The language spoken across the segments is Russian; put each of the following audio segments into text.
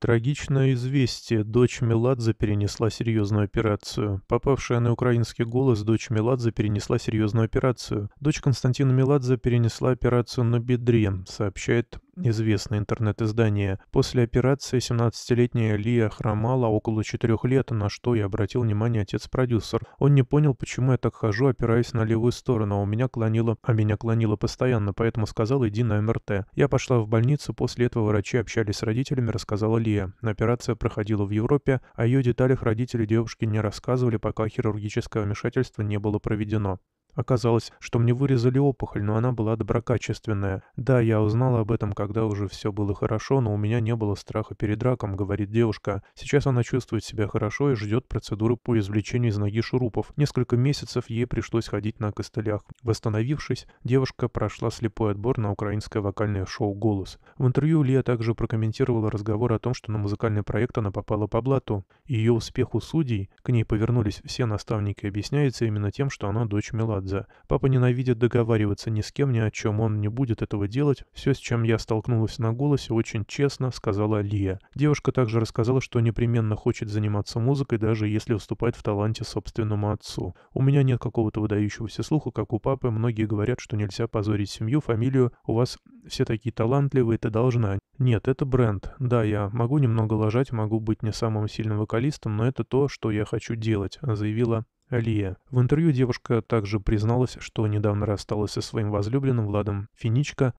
Трагичное известие. Дочь Меладзе перенесла серьезную операцию. Попавшая на украинский голос, дочь Меладзе перенесла серьезную операцию. Дочь Константина Меладзе перенесла операцию на бедре, сообщает известное интернет-издание. После операции 17-летняя Лия хромала около 4 лет, на что и обратил внимание отец-продюсер. Он не понял, почему я так хожу, опираясь на левую сторону, а у меня клонило, а меня клонило постоянно, поэтому сказал «иди на МРТ». Я пошла в больницу, после этого врачи общались с родителями, рассказала Лия. Операция проходила в Европе, о ее деталях родители девушки не рассказывали, пока хирургическое вмешательство не было проведено. Оказалось, что мне вырезали опухоль, но она была доброкачественная. Да, я узнала об этом, когда уже все было хорошо, но у меня не было страха перед раком, говорит девушка. Сейчас она чувствует себя хорошо и ждет процедуры по извлечению из ноги шурупов. Несколько месяцев ей пришлось ходить на костылях. Восстановившись, девушка прошла слепой отбор на украинское вокальное шоу «Голос». В интервью Лия также прокомментировала разговор о том, что на музыкальный проект она попала по блату. Ее успеху судей, к ней повернулись все наставники, объясняется именно тем, что она дочь Меладзе. Меладзе. Папа ненавидит договариваться ни с кем, ни о чем. Он не будет этого делать. Все, с чем я столкнулась на голосе, очень честно, сказала Лия. Девушка также рассказала, что непременно хочет заниматься музыкой, даже если уступает в таланте собственному отцу. У меня нет какого-то выдающегося слуха, как у папы. Многие говорят, что нельзя позорить семью, фамилию. У вас все такие талантливые, ты должна. Нет, это бренд. Да, я могу немного ложать, могу быть не самым сильным вокалистом, но это то, что я хочу делать, заявила Алия. В интервью девушка также призналась, что недавно рассталась со своим возлюбленным Владом Финичко,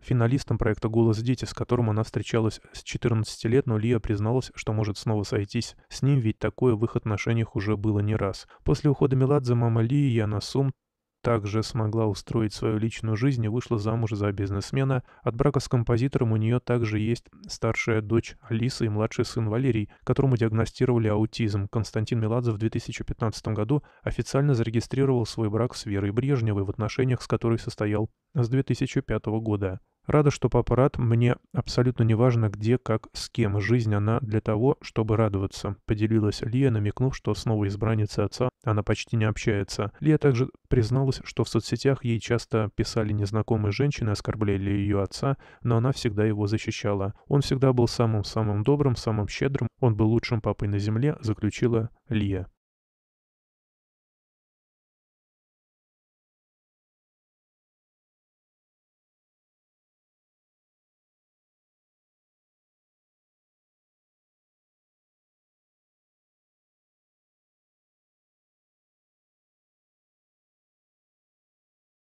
финалистом проекта «Голос дети», с которым она встречалась с 14 лет, но Лия призналась, что может снова сойтись с ним, ведь такое в их отношениях уже было не раз. После ухода Меладзе мама Лии, Яна Сум, также смогла устроить свою личную жизнь и вышла замуж за бизнесмена. От брака с композитором у нее также есть старшая дочь Алиса и младший сын Валерий, которому диагностировали аутизм. Константин Меладзе в 2015 году официально зарегистрировал свой брак с Верой Брежневой в отношениях с которой состоял с 2005 года. Рада, что папа рад, мне абсолютно не важно, где, как, с кем. Жизнь она для того, чтобы радоваться», — поделилась Лия, намекнув, что снова новой отца она почти не общается. Лия также призналась, что в соцсетях ей часто писали незнакомые женщины, оскорбляли ее отца, но она всегда его защищала. «Он всегда был самым-самым добрым, самым щедрым, он был лучшим папой на земле», — заключила Лия.